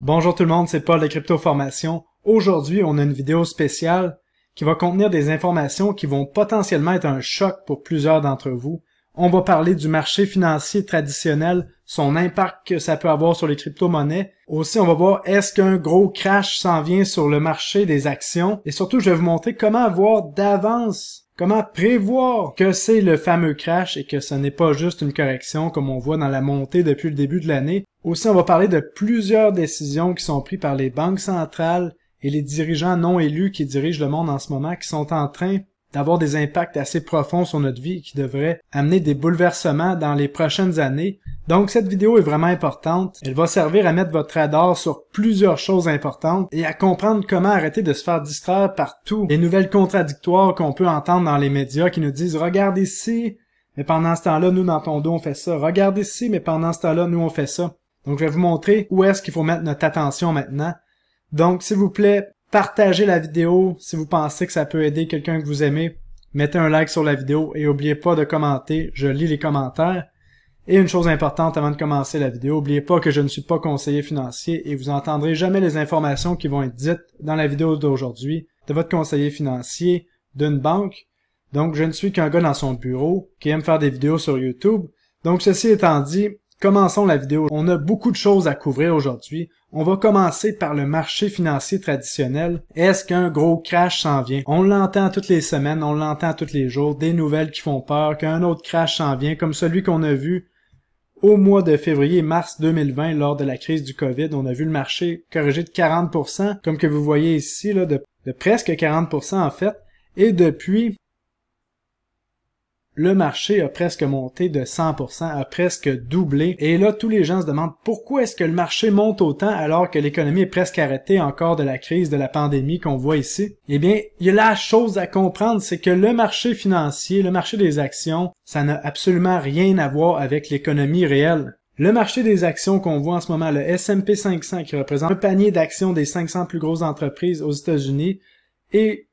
Bonjour tout le monde, c'est Paul de Crypto Formation. Aujourd'hui, on a une vidéo spéciale qui va contenir des informations qui vont potentiellement être un choc pour plusieurs d'entre vous. On va parler du marché financier traditionnel, son impact que ça peut avoir sur les crypto-monnaies. Aussi, on va voir est-ce qu'un gros crash s'en vient sur le marché des actions. Et surtout, je vais vous montrer comment avoir d'avance Comment prévoir que c'est le fameux crash et que ce n'est pas juste une correction comme on voit dans la montée depuis le début de l'année. Aussi, on va parler de plusieurs décisions qui sont prises par les banques centrales et les dirigeants non élus qui dirigent le monde en ce moment, qui sont en train d'avoir des impacts assez profonds sur notre vie qui devraient amener des bouleversements dans les prochaines années. Donc cette vidéo est vraiment importante. Elle va servir à mettre votre radar sur plusieurs choses importantes et à comprendre comment arrêter de se faire distraire par tout les nouvelles contradictoires qu'on peut entendre dans les médias qui nous disent regarde ici, mais pendant ce temps-là, nous dans ton dos on fait ça. regardez ici, mais pendant ce temps-là, nous on fait ça. Donc je vais vous montrer où est-ce qu'il faut mettre notre attention maintenant. Donc s'il vous plaît, Partagez la vidéo si vous pensez que ça peut aider quelqu'un que vous aimez. Mettez un like sur la vidéo et n'oubliez pas de commenter. Je lis les commentaires. Et une chose importante avant de commencer la vidéo, n'oubliez pas que je ne suis pas conseiller financier et vous n'entendrez jamais les informations qui vont être dites dans la vidéo d'aujourd'hui de votre conseiller financier, d'une banque. Donc je ne suis qu'un gars dans son bureau qui aime faire des vidéos sur YouTube. Donc ceci étant dit, Commençons la vidéo. On a beaucoup de choses à couvrir aujourd'hui. On va commencer par le marché financier traditionnel. Est-ce qu'un gros crash s'en vient? On l'entend toutes les semaines, on l'entend tous les jours, des nouvelles qui font peur, qu'un autre crash s'en vient, comme celui qu'on a vu au mois de février mars 2020 lors de la crise du COVID. On a vu le marché corriger de 40%, comme que vous voyez ici, là, de, de presque 40% en fait. Et depuis, le marché a presque monté de 100%, a presque doublé. Et là, tous les gens se demandent pourquoi est-ce que le marché monte autant alors que l'économie est presque arrêtée encore de la crise de la pandémie qu'on voit ici. Eh bien, il y a la chose à comprendre, c'est que le marché financier, le marché des actions, ça n'a absolument rien à voir avec l'économie réelle. Le marché des actions qu'on voit en ce moment, le S&P 500 qui représente un panier d'actions des 500 plus grosses entreprises aux États-Unis, est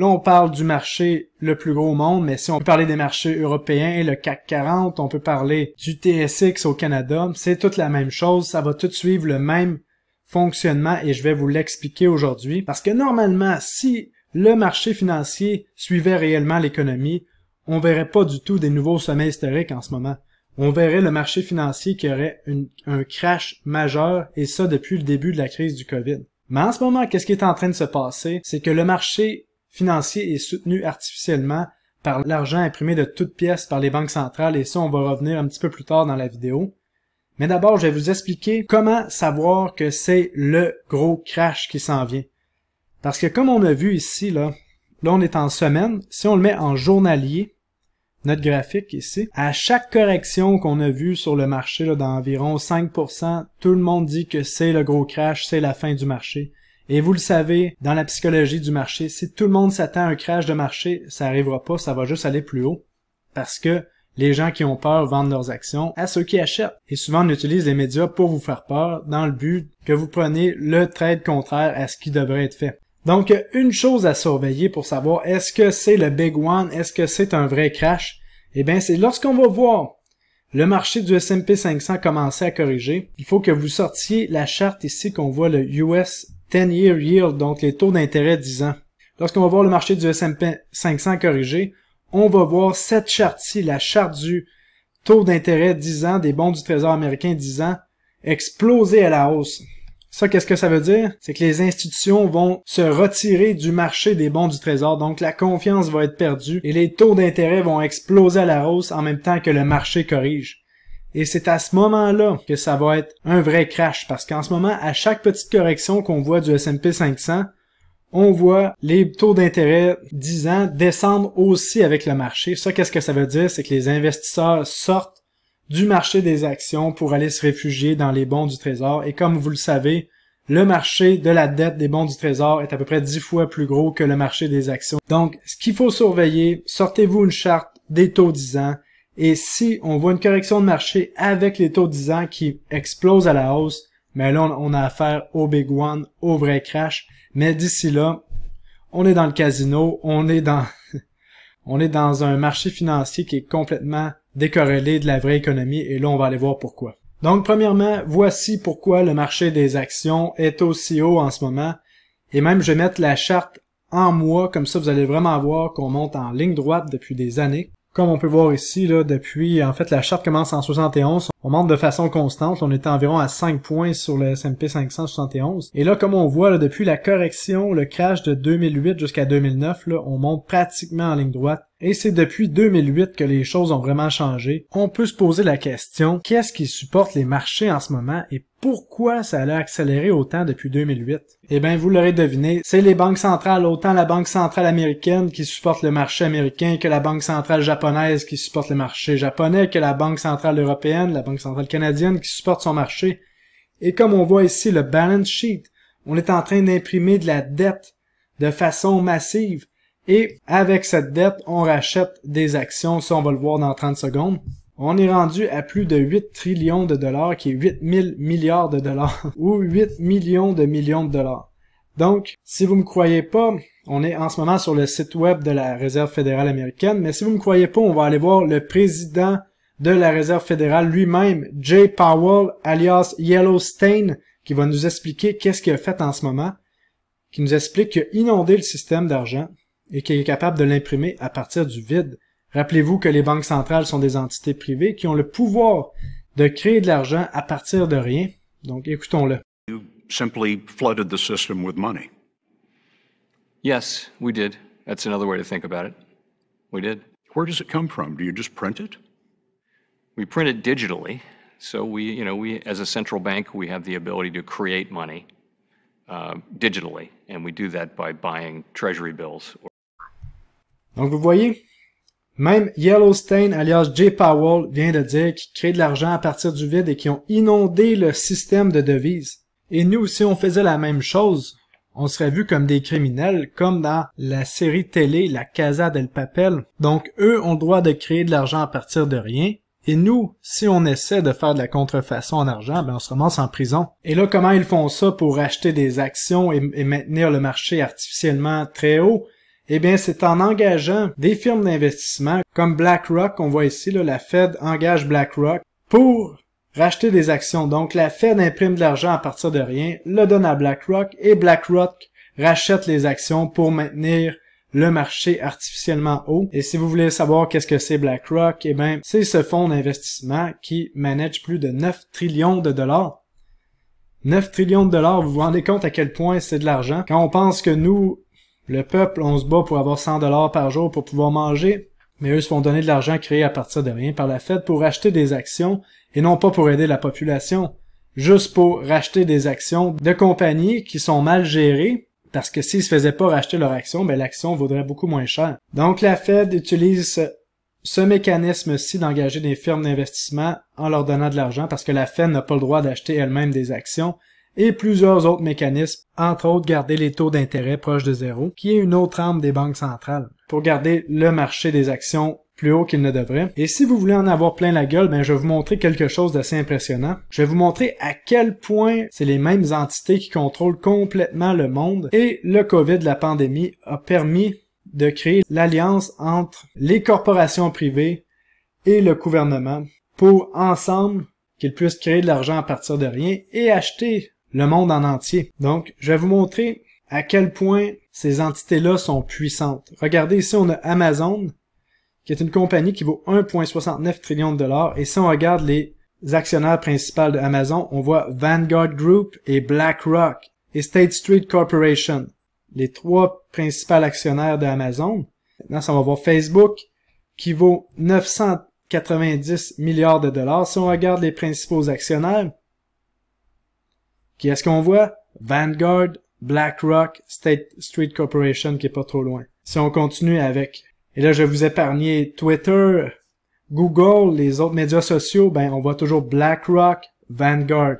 Là, on parle du marché le plus gros au monde, mais si on peut parler des marchés européens, le CAC 40, on peut parler du TSX au Canada, c'est toute la même chose, ça va tout suivre le même fonctionnement et je vais vous l'expliquer aujourd'hui parce que normalement, si le marché financier suivait réellement l'économie, on verrait pas du tout des nouveaux sommets historiques en ce moment. On verrait le marché financier qui aurait un crash majeur et ça depuis le début de la crise du Covid. Mais en ce moment, qu'est-ce qui est en train de se passer? C'est que le marché financier est soutenu artificiellement par l'argent imprimé de toutes pièces par les banques centrales et ça on va revenir un petit peu plus tard dans la vidéo. Mais d'abord, je vais vous expliquer comment savoir que c'est le gros crash qui s'en vient. Parce que comme on a vu ici, là, là on est en semaine, si on le met en journalier, notre graphique ici, à chaque correction qu'on a vue sur le marché d'environ 5%, tout le monde dit que c'est le gros crash, c'est la fin du marché. Et vous le savez, dans la psychologie du marché, si tout le monde s'attend à un crash de marché, ça arrivera pas, ça va juste aller plus haut. Parce que les gens qui ont peur vendent leurs actions à ceux qui achètent. Et souvent, on utilise les médias pour vous faire peur dans le but que vous preniez le trade contraire à ce qui devrait être fait. Donc, une chose à surveiller pour savoir est-ce que c'est le big one, est-ce que c'est un vrai crash, eh bien, c'est lorsqu'on va voir le marché du S&P 500 commencer à corriger, il faut que vous sortiez la charte ici qu'on voit le US 10-year yield, donc les taux d'intérêt 10 ans. Lorsqu'on va voir le marché du S&P 500 corrigé, on va voir cette charte-ci, la charte du taux d'intérêt 10 ans des bons du Trésor américain 10 ans, exploser à la hausse. Ça, qu'est-ce que ça veut dire? C'est que les institutions vont se retirer du marché des bons du Trésor, donc la confiance va être perdue et les taux d'intérêt vont exploser à la hausse en même temps que le marché corrige. Et c'est à ce moment-là que ça va être un vrai crash, parce qu'en ce moment, à chaque petite correction qu'on voit du S&P 500, on voit les taux d'intérêt 10 ans descendre aussi avec le marché. Ça, qu'est-ce que ça veut dire? C'est que les investisseurs sortent du marché des actions pour aller se réfugier dans les bons du trésor. Et comme vous le savez, le marché de la dette des bons du trésor est à peu près 10 fois plus gros que le marché des actions. Donc, ce qu'il faut surveiller, sortez-vous une charte des taux 10 ans et si on voit une correction de marché avec les taux 10 ans qui explosent à la hausse, mais là, on a affaire au big one, au vrai crash. Mais d'ici là, on est dans le casino, on est dans, on est dans un marché financier qui est complètement décorrélé de la vraie économie et là, on va aller voir pourquoi. Donc, premièrement, voici pourquoi le marché des actions est aussi haut en ce moment. Et même, je vais mettre la charte en moi, comme ça, vous allez vraiment voir qu'on monte en ligne droite depuis des années. Comme on peut voir ici, là, depuis, en fait, la charte commence en 71. On monte de façon constante. On était environ à 5 points sur le S&P 571. Et là, comme on voit, depuis la correction, le crash de 2008 jusqu'à 2009, là, on monte pratiquement en ligne droite et c'est depuis 2008 que les choses ont vraiment changé. On peut se poser la question, qu'est-ce qui supporte les marchés en ce moment et pourquoi ça a accéléré autant depuis 2008? Eh bien, vous l'aurez deviné, c'est les banques centrales, autant la Banque centrale américaine qui supporte le marché américain que la Banque centrale japonaise qui supporte le marché japonais, que la Banque centrale européenne, la Banque centrale canadienne qui supporte son marché. Et comme on voit ici le balance sheet, on est en train d'imprimer de la dette de façon massive et avec cette dette, on rachète des actions. Ça, on va le voir dans 30 secondes. On est rendu à plus de 8 trillions de dollars, qui est 8 000 milliards de dollars, ou 8 millions de millions de dollars. Donc, si vous me croyez pas, on est en ce moment sur le site web de la Réserve fédérale américaine, mais si vous me croyez pas, on va aller voir le président de la Réserve fédérale lui-même, Jay Powell, alias Yellowstein, qui va nous expliquer qu'est-ce qu'il a fait en ce moment, qui nous explique qu'il a inondé le système d'argent, et qui est capable de l'imprimer à partir du vide. Rappelez-vous que les banques centrales sont des entités privées qui ont le pouvoir de créer de l'argent à partir de rien. Donc écoutons-le. You simply flooded the system with money. Yes, we did. That's another way to think about it. We did. Where does it come from? Do you just print it? We print it digitally. So we, you know, we as a central bank, we have the ability to create money uh, digitally, and we do that by buying treasury bills. Donc, vous voyez, même Yellowstone alias Jay Powell, vient de dire qu'ils créent de l'argent à partir du vide et qu'ils ont inondé le système de devises. Et nous, si on faisait la même chose, on serait vu comme des criminels, comme dans la série télé La Casa del Papel. Donc, eux ont le droit de créer de l'argent à partir de rien. Et nous, si on essaie de faire de la contrefaçon en argent, ben on se ramasse en prison. Et là, comment ils font ça pour acheter des actions et maintenir le marché artificiellement très haut? Eh bien, c'est en engageant des firmes d'investissement comme BlackRock, on voit ici, là, la Fed engage BlackRock pour racheter des actions. Donc, la Fed imprime de l'argent à partir de rien, le donne à BlackRock et BlackRock rachète les actions pour maintenir le marché artificiellement haut. Et si vous voulez savoir qu'est-ce que c'est BlackRock, eh bien, c'est ce fonds d'investissement qui manage plus de 9 trillions de dollars. 9 trillions de dollars, vous vous rendez compte à quel point c'est de l'argent. Quand on pense que nous, le peuple, on se bat pour avoir 100 dollars par jour pour pouvoir manger, mais eux se font donner de l'argent créé à partir de rien par la Fed pour acheter des actions et non pas pour aider la population, juste pour racheter des actions de compagnies qui sont mal gérées parce que s'ils se faisaient pas racheter leur action, ben l'action vaudrait beaucoup moins cher. Donc la Fed utilise ce, ce mécanisme-ci d'engager des firmes d'investissement en leur donnant de l'argent parce que la Fed n'a pas le droit d'acheter elle-même des actions et plusieurs autres mécanismes, entre autres garder les taux d'intérêt proches de zéro, qui est une autre arme des banques centrales, pour garder le marché des actions plus haut qu'il ne devrait. Et si vous voulez en avoir plein la gueule, ben je vais vous montrer quelque chose d'assez impressionnant. Je vais vous montrer à quel point c'est les mêmes entités qui contrôlent complètement le monde et le Covid, la pandémie, a permis de créer l'alliance entre les corporations privées et le gouvernement pour ensemble qu'ils puissent créer de l'argent à partir de rien et acheter le monde en entier. Donc, je vais vous montrer à quel point ces entités-là sont puissantes. Regardez ici, on a Amazon, qui est une compagnie qui vaut 1,69 trillion de dollars. Et si on regarde les actionnaires principaux de Amazon, on voit Vanguard Group et BlackRock et State Street Corporation, les trois principaux actionnaires de Amazon. Maintenant, ça on va voir Facebook, qui vaut 990 milliards de dollars. Si on regarde les principaux actionnaires, Qu'est-ce qu'on voit? Vanguard, BlackRock, State Street Corporation qui est pas trop loin. Si on continue avec. Et là, je vais vous épargner Twitter, Google, les autres médias sociaux, ben, on voit toujours BlackRock, Vanguard.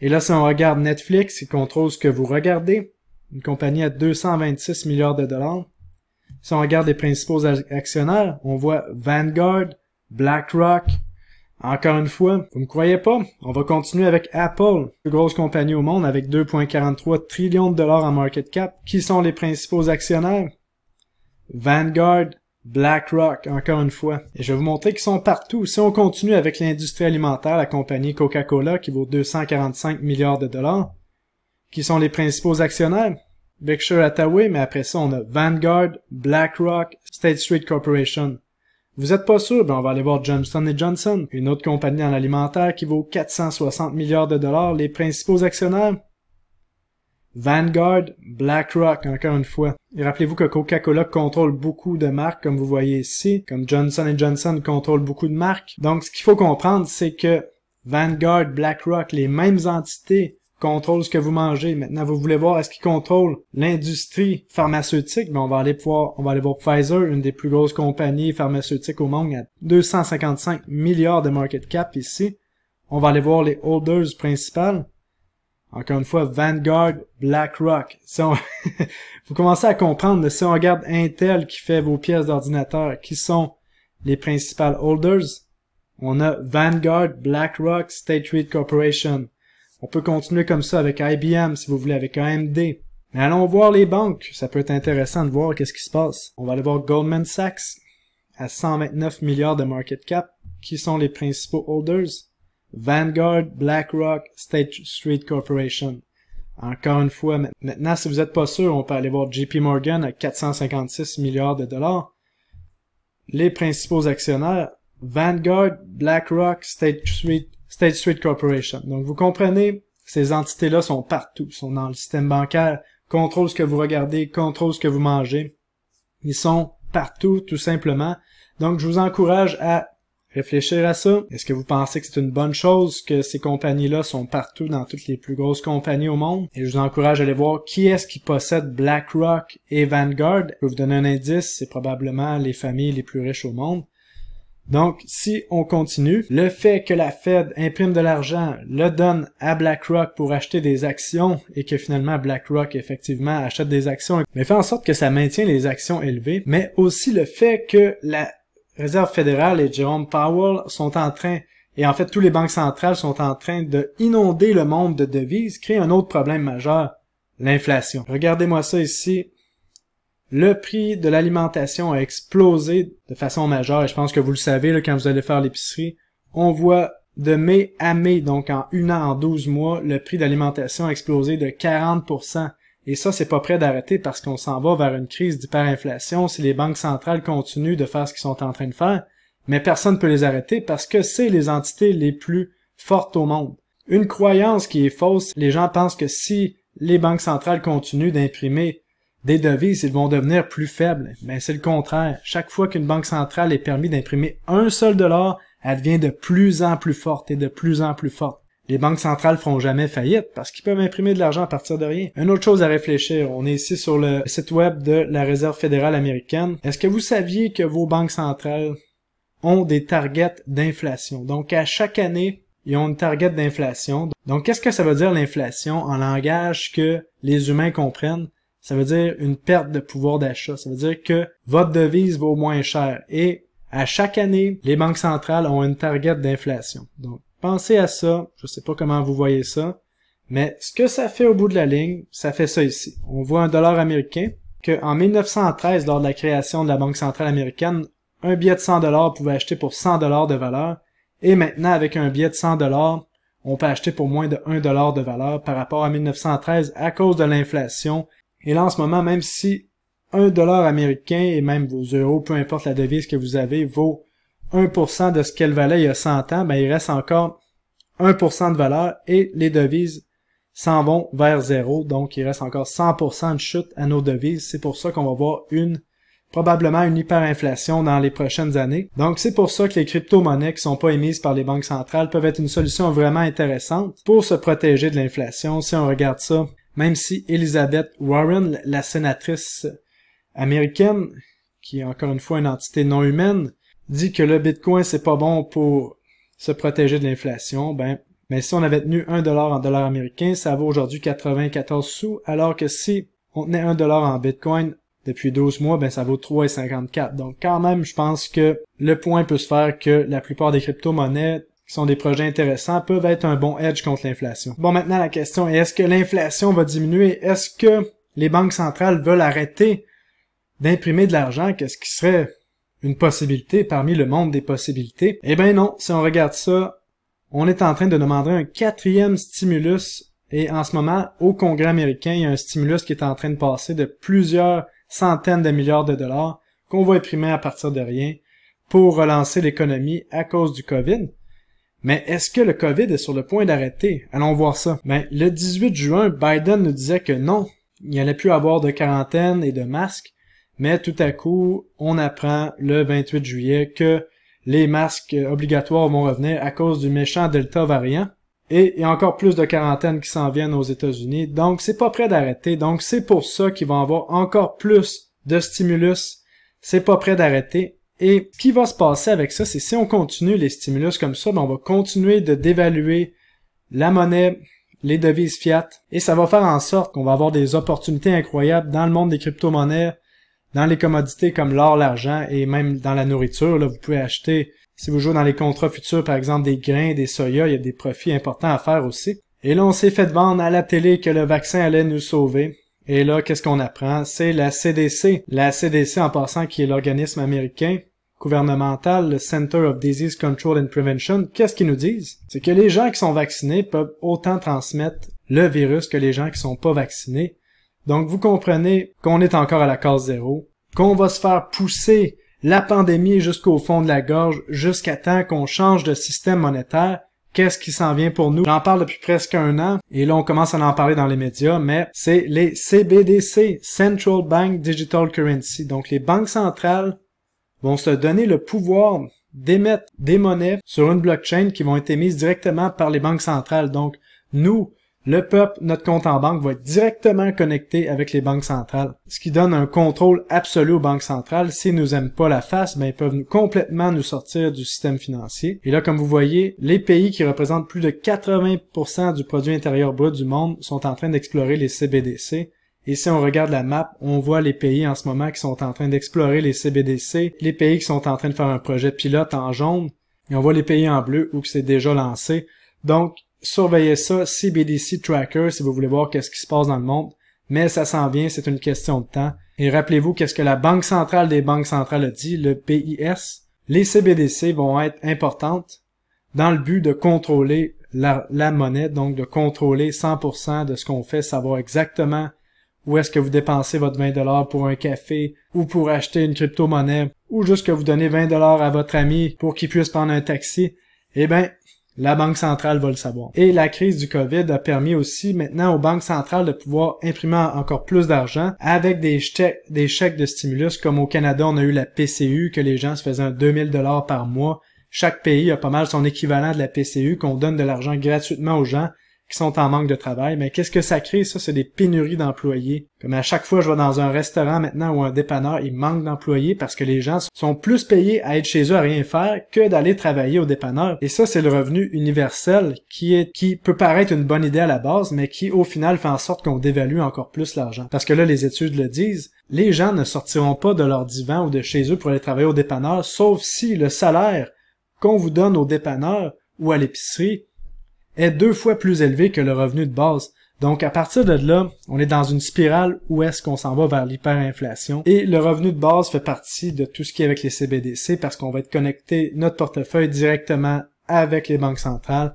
Et là, si on regarde Netflix, qui contrôle ce que vous regardez, une compagnie à 226 milliards de dollars. Si on regarde les principaux actionnaires, on voit Vanguard, BlackRock, encore une fois, vous me croyez pas? On va continuer avec Apple, la plus grosse compagnie au monde avec 2.43 trillions de dollars en market cap. Qui sont les principaux actionnaires? Vanguard, BlackRock, encore une fois. Et je vais vous montrer qu'ils sont partout. Si on continue avec l'industrie alimentaire, la compagnie Coca-Cola qui vaut 245 milliards de dollars. Qui sont les principaux actionnaires? Berkshire Hathaway, mais après ça on a Vanguard, BlackRock, State Street Corporation. Vous êtes pas sûr? Ben, on va aller voir Johnson Johnson, une autre compagnie en alimentaire qui vaut 460 milliards de dollars, les principaux actionnaires. Vanguard, BlackRock, encore une fois. Et rappelez-vous que Coca-Cola contrôle beaucoup de marques, comme vous voyez ici, comme Johnson Johnson contrôle beaucoup de marques. Donc, ce qu'il faut comprendre, c'est que Vanguard, BlackRock, les mêmes entités, contrôle ce que vous mangez. Maintenant, vous voulez voir est-ce qu'ils contrôle l'industrie pharmaceutique. Mais ben, on va aller voir, on va aller voir Pfizer, une des plus grosses compagnies pharmaceutiques au monde, à 255 milliards de market cap ici. On va aller voir les holders principales. Encore une fois, Vanguard, BlackRock. Si on... vous commencez à comprendre, si on regarde Intel qui fait vos pièces d'ordinateur, qui sont les principales holders, on a Vanguard, BlackRock, State Street Corporation. On peut continuer comme ça avec IBM, si vous voulez, avec AMD. Mais allons voir les banques. Ça peut être intéressant de voir qu'est-ce qui se passe. On va aller voir Goldman Sachs à 129 milliards de market cap. Qui sont les principaux holders? Vanguard, BlackRock, State Street Corporation. Encore une fois, maintenant, si vous n'êtes pas sûr, on peut aller voir JP Morgan à 456 milliards de dollars. Les principaux actionnaires, Vanguard, BlackRock, State Street State Street Corporation. Donc vous comprenez, ces entités-là sont partout, Ils sont dans le système bancaire, contrôlent ce que vous regardez, contrôlent ce que vous mangez. Ils sont partout, tout simplement. Donc je vous encourage à réfléchir à ça. Est-ce que vous pensez que c'est une bonne chose que ces compagnies-là sont partout dans toutes les plus grosses compagnies au monde? Et je vous encourage à aller voir qui est-ce qui possède BlackRock et Vanguard. Je peux vous donner un indice, c'est probablement les familles les plus riches au monde. Donc, si on continue, le fait que la Fed imprime de l'argent, le donne à BlackRock pour acheter des actions et que finalement BlackRock effectivement achète des actions, mais fait en sorte que ça maintient les actions élevées, mais aussi le fait que la Réserve fédérale et Jerome Powell sont en train et en fait, tous les banques centrales sont en train de inonder le monde de devises, crée un autre problème majeur, l'inflation. Regardez-moi ça ici. Le prix de l'alimentation a explosé de façon majeure et je pense que vous le savez quand vous allez faire l'épicerie. On voit de mai à mai, donc en une an, en 12 mois, le prix d'alimentation a explosé de 40%. Et ça, c'est pas prêt d'arrêter parce qu'on s'en va vers une crise d'hyperinflation si les banques centrales continuent de faire ce qu'ils sont en train de faire. Mais personne ne peut les arrêter parce que c'est les entités les plus fortes au monde. Une croyance qui est fausse, les gens pensent que si les banques centrales continuent d'imprimer des devises, ils vont devenir plus faibles. Mais c'est le contraire. Chaque fois qu'une banque centrale est permis d'imprimer un seul dollar, elle devient de plus en plus forte et de plus en plus forte. Les banques centrales feront jamais faillite parce qu'ils peuvent imprimer de l'argent à partir de rien. Une autre chose à réfléchir, on est ici sur le site web de la Réserve fédérale américaine. Est-ce que vous saviez que vos banques centrales ont des targets d'inflation? Donc à chaque année, ils ont une target d'inflation. Donc qu'est-ce que ça veut dire l'inflation en langage que les humains comprennent? ça veut dire une perte de pouvoir d'achat. Ça veut dire que votre devise vaut moins cher. Et à chaque année, les banques centrales ont une target d'inflation. Donc, pensez à ça. Je ne sais pas comment vous voyez ça. Mais ce que ça fait au bout de la ligne, ça fait ça ici. On voit un dollar américain qu'en 1913, lors de la création de la Banque centrale américaine, un billet de 100 dollars pouvait acheter pour 100 dollars de valeur. Et maintenant, avec un billet de 100 dollars, on peut acheter pour moins de 1 dollar de valeur par rapport à 1913 à cause de l'inflation et là, en ce moment, même si un dollar américain et même vos euros, peu importe la devise que vous avez, vaut 1% de ce qu'elle valait il y a 100 ans, ben il reste encore 1% de valeur et les devises s'en vont vers zéro. Donc, il reste encore 100% de chute à nos devises. C'est pour ça qu'on va voir une probablement une hyperinflation dans les prochaines années. Donc c'est pour ça que les crypto-monnaies qui sont pas émises par les banques centrales peuvent être une solution vraiment intéressante pour se protéger de l'inflation si on regarde ça même si Elizabeth Warren, la sénatrice américaine, qui est encore une fois une entité non humaine, dit que le Bitcoin c'est pas bon pour se protéger de l'inflation, ben mais si on avait tenu 1 dollar en dollars américains, ça vaut aujourd'hui 94 sous, alors que si on tenait 1 dollar en Bitcoin depuis 12 mois, ben ça vaut 3,54. Donc quand même, je pense que le point peut se faire que la plupart des crypto-monnaies sont des projets intéressants, peuvent être un bon edge contre l'inflation. Bon, maintenant la question est est-ce que l'inflation va diminuer? Est-ce que les banques centrales veulent arrêter d'imprimer de l'argent? Qu'est-ce qui serait une possibilité parmi le monde des possibilités? Eh bien non, si on regarde ça, on est en train de demander un quatrième stimulus et en ce moment, au Congrès américain, il y a un stimulus qui est en train de passer de plusieurs centaines de milliards de dollars qu'on va imprimer à partir de rien pour relancer l'économie à cause du COVID. Mais est-ce que le COVID est sur le point d'arrêter? Allons voir ça. Mais ben, le 18 juin, Biden nous disait que non, il n'y allait plus avoir de quarantaine et de masques, mais tout à coup, on apprend le 28 juillet que les masques obligatoires vont revenir à cause du méchant Delta variant. Et encore plus de quarantaines qui s'en viennent aux États-Unis, donc c'est pas prêt d'arrêter. Donc c'est pour ça qu'il va avoir encore plus de stimulus. C'est pas prêt d'arrêter. Et ce qui va se passer avec ça, c'est si on continue les stimulus comme ça, ben on va continuer de dévaluer la monnaie, les devises fiat, et ça va faire en sorte qu'on va avoir des opportunités incroyables dans le monde des crypto-monnaies, dans les commodités comme l'or, l'argent et même dans la nourriture. Là, vous pouvez acheter, si vous jouez dans les contrats futurs, par exemple des grains, des soya, il y a des profits importants à faire aussi. Et là, on s'est fait vendre à la télé que le vaccin allait nous sauver. Et là, qu'est-ce qu'on apprend? C'est la CDC. La CDC, en passant, qui est l'organisme américain gouvernemental, le Center of Disease Control and Prevention, qu'est-ce qu'ils nous disent? C'est que les gens qui sont vaccinés peuvent autant transmettre le virus que les gens qui sont pas vaccinés. Donc vous comprenez qu'on est encore à la case zéro, qu'on va se faire pousser la pandémie jusqu'au fond de la gorge jusqu'à temps qu'on change de système monétaire. Qu'est-ce qui s'en vient pour nous? J'en parle depuis presque un an et là on commence à en parler dans les médias, mais c'est les CBDC, Central Bank Digital Currency, donc les banques centrales vont se donner le pouvoir d'émettre des monnaies sur une blockchain qui vont être émises directement par les banques centrales. Donc, nous, le peuple, notre compte en banque va être directement connecté avec les banques centrales, ce qui donne un contrôle absolu aux banques centrales. S'ils nous aiment pas la face, ben ils peuvent complètement nous sortir du système financier. Et là, comme vous voyez, les pays qui représentent plus de 80% du produit intérieur brut du monde sont en train d'explorer les CBDC et si on regarde la map, on voit les pays en ce moment qui sont en train d'explorer les CBDC, les pays qui sont en train de faire un projet pilote en jaune, et on voit les pays en bleu où c'est déjà lancé. Donc, surveillez ça, CBDC Tracker, si vous voulez voir qu'est-ce qui se passe dans le monde. Mais ça s'en vient, c'est une question de temps. Et rappelez-vous qu'est-ce que la Banque centrale des banques centrales a dit, le PIS. Les CBDC vont être importantes dans le but de contrôler la monnaie, donc de contrôler 100% de ce qu'on fait, savoir exactement ou est-ce que vous dépensez votre 20$ pour un café ou pour acheter une crypto-monnaie ou juste que vous donnez 20$ à votre ami pour qu'il puisse prendre un taxi, eh bien, la Banque centrale va le savoir. Et la crise du COVID a permis aussi maintenant aux banques centrales de pouvoir imprimer encore plus d'argent avec des chèques, des chèques de stimulus comme au Canada on a eu la PCU que les gens se faisaient 2000 dollars par mois. Chaque pays a pas mal son équivalent de la PCU qu'on donne de l'argent gratuitement aux gens qui sont en manque de travail, mais qu'est-ce que ça crée? Ça, c'est des pénuries d'employés. Comme à chaque fois, je vais dans un restaurant maintenant ou un dépanneur, il manque d'employés parce que les gens sont plus payés à être chez eux à rien faire que d'aller travailler au dépanneur. Et ça, c'est le revenu universel qui est, qui peut paraître une bonne idée à la base, mais qui, au final, fait en sorte qu'on dévalue encore plus l'argent. Parce que là, les études le disent, les gens ne sortiront pas de leur divan ou de chez eux pour aller travailler au dépanneur, sauf si le salaire qu'on vous donne au dépanneur ou à l'épicerie est deux fois plus élevé que le revenu de base. Donc à partir de là, on est dans une spirale où est-ce qu'on s'en va vers l'hyperinflation et le revenu de base fait partie de tout ce qui est avec les CBDC parce qu'on va être connecté notre portefeuille directement avec les banques centrales.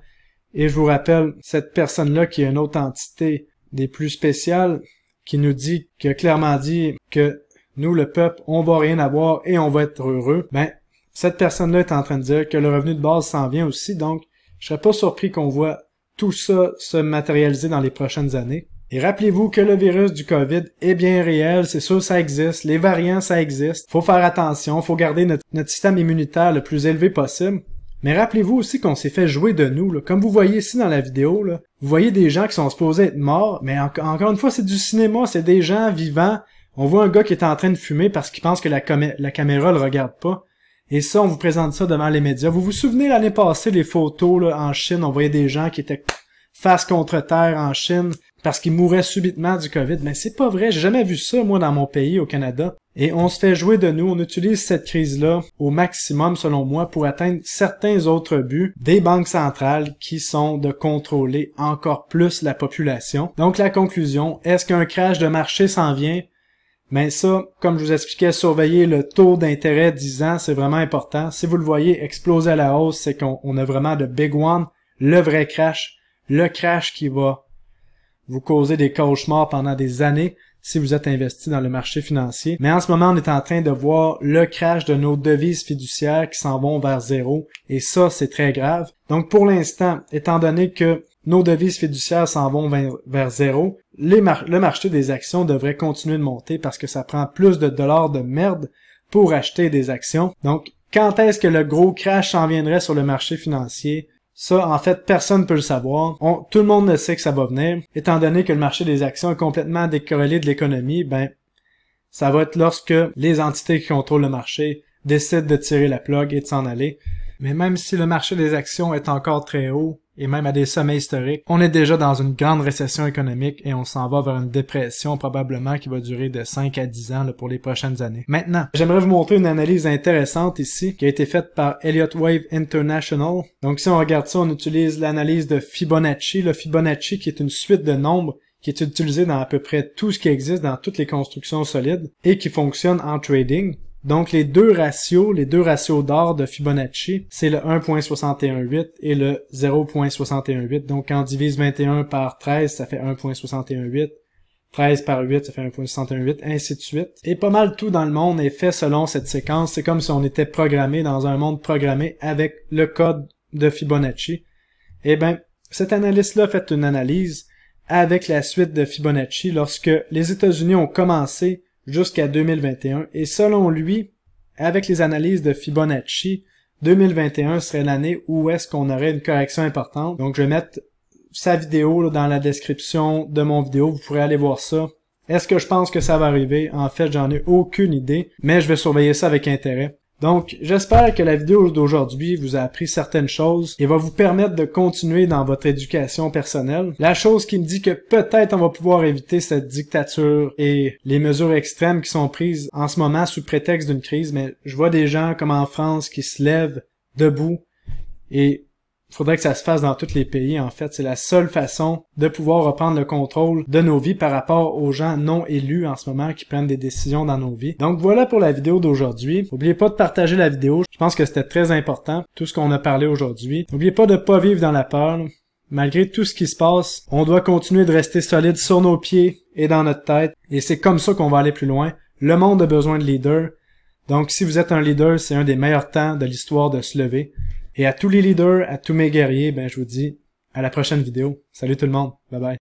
Et je vous rappelle, cette personne-là qui est une autre entité des plus spéciales qui nous dit que clairement dit que nous, le peuple, on va rien avoir et on va être heureux, ben, cette personne-là est en train de dire que le revenu de base s'en vient aussi, donc je serais pas surpris qu'on voit tout ça se matérialiser dans les prochaines années. Et rappelez-vous que le virus du COVID est bien réel, c'est sûr ça existe, les variants ça existe. Faut faire attention, faut garder notre, système immunitaire le plus élevé possible. Mais rappelez-vous aussi qu'on s'est fait jouer de nous. Comme vous voyez ici dans la vidéo, vous voyez des gens qui sont supposés être morts, mais encore une fois, c'est du cinéma, c'est des gens vivants. On voit un gars qui est en train de fumer parce qu'il pense que la caméra le regarde pas. Et ça, on vous présente ça devant les médias. Vous vous souvenez l'année passée, les photos là, en Chine, on voyait des gens qui étaient face contre terre en Chine parce qu'ils mouraient subitement du Covid. Mais c'est pas vrai, j'ai jamais vu ça, moi, dans mon pays, au Canada. Et on se fait jouer de nous, on utilise cette crise-là au maximum, selon moi, pour atteindre certains autres buts des banques centrales qui sont de contrôler encore plus la population. Donc la conclusion, est-ce qu'un crash de marché s'en vient? Mais ça, comme je vous expliquais, surveiller le taux d'intérêt 10 ans, c'est vraiment important. Si vous le voyez exploser à la hausse, c'est qu'on a vraiment de big one, le vrai crash, le crash qui va vous causer des cauchemars pendant des années si vous êtes investi dans le marché financier. Mais en ce moment, on est en train de voir le crash de nos devises fiduciaires qui s'en vont vers zéro. Et ça, c'est très grave. Donc pour l'instant, étant donné que nos devises fiduciaires s'en vont vers zéro, le marché des actions devrait continuer de monter parce que ça prend plus de dollars de merde pour acheter des actions. Donc, quand est-ce que le gros crash en viendrait sur le marché financier? Ça, en fait, personne ne peut le savoir. tout le monde ne sait que ça va venir. Étant donné que le marché des actions est complètement décorrélé de l'économie, ben, ça va être lorsque les entités qui contrôlent le marché décident de tirer la plug et de s'en aller. Mais même si le marché des actions est encore très haut, et même à des sommets historiques, on est déjà dans une grande récession économique et on s'en va vers une dépression probablement qui va durer de 5 à 10 ans pour les prochaines années. Maintenant, j'aimerais vous montrer une analyse intéressante ici qui a été faite par Elliott Wave International. Donc si on regarde ça, on utilise l'analyse de Fibonacci. Le Fibonacci qui est une suite de nombres qui est utilisée dans à peu près tout ce qui existe dans toutes les constructions solides et qui fonctionne en trading. Donc les deux ratios, les deux ratios d'or de Fibonacci, c'est le 1.618 et le 0.618. Donc quand on divise 21 par 13, ça fait 1.618. 13 par 8, ça fait 1.618, ainsi de suite. Et pas mal tout dans le monde est fait selon cette séquence. C'est comme si on était programmé dans un monde programmé avec le code de Fibonacci. Eh bien, cette analyse là fait une analyse avec la suite de Fibonacci lorsque les États-Unis ont commencé jusqu'à 2021 et selon lui, avec les analyses de Fibonacci, 2021 serait l'année où est-ce qu'on aurait une correction importante. Donc je vais mettre sa vidéo dans la description de mon vidéo, vous pourrez aller voir ça. Est-ce que je pense que ça va arriver? En fait, j'en ai aucune idée, mais je vais surveiller ça avec intérêt. Donc, j'espère que la vidéo d'aujourd'hui vous a appris certaines choses et va vous permettre de continuer dans votre éducation personnelle. La chose qui me dit que peut-être on va pouvoir éviter cette dictature et les mesures extrêmes qui sont prises en ce moment sous prétexte d'une crise, mais je vois des gens comme en France qui se lèvent debout et faudrait que ça se fasse dans tous les pays, en fait. C'est la seule façon de pouvoir reprendre le contrôle de nos vies par rapport aux gens non élus en ce moment qui prennent des décisions dans nos vies. Donc voilà pour la vidéo d'aujourd'hui. N'oubliez pas de partager la vidéo. Je pense que c'était très important, tout ce qu'on a parlé aujourd'hui. N'oubliez pas de pas vivre dans la peur. Malgré tout ce qui se passe, on doit continuer de rester solide sur nos pieds et dans notre tête. Et c'est comme ça qu'on va aller plus loin. Le monde a besoin de leaders. Donc si vous êtes un leader, c'est un des meilleurs temps de l'histoire de se lever. Et à tous les leaders, à tous mes guerriers, ben, je vous dis à la prochaine vidéo. Salut tout le monde. Bye bye.